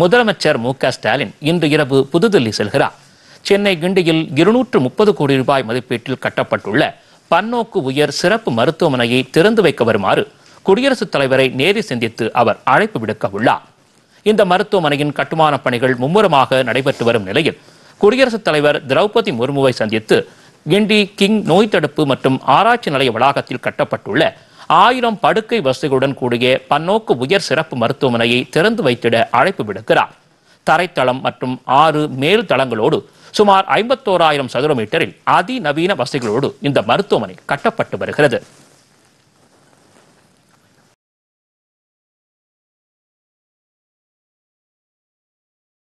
முதலமைச்சர் மு க ஸ்டாலின் இன்று இரவு புதுதில்லி செல்கிறார் சென்னை கிண்டியில் இருநூற்று முப்பது கோடி ரூபாய் மதிப்பீட்டில் கட்டப்பட்டுள்ள பன்னோக்கு உயர் சிறப்பு மருத்துவமனையை திறந்து வைக்க வருமாறு குடியரசுத் தலைவரை நேரில் சந்தித்து அவர் அழைப்பு விடுக்க உள்ளார் இந்த மருத்துவமனையின் கட்டுமான பணிகள் மும்முரமாக நடைபெற்று வரும் நிலையில் குடியரசுத் தலைவர் திரௌபதி முர்முவை சந்தித்து கிண்டி கிங் நோய் தடுப்பு மற்றும் ஆராய்ச்சி நிலைய வளாகத்தில் கட்டப்பட்டுள்ள ஆயிரம் படுக்கை வசதிகளுடன் கூடிய பன்னோக்கு உயர் சிறப்பு மருத்துவமனையை திறந்து வைத்திட அழைப்பு விடுக்கிறார் தரைத்தளம் மற்றும் ஆறு மேல் தளங்களோடு சுமார் ஐம்பத்தோராயிரம் சதுர மீட்டரில் அதிநவீன வசதிகளோடு இந்த மருத்துவமனை கட்டப்பட்டு வருகிறது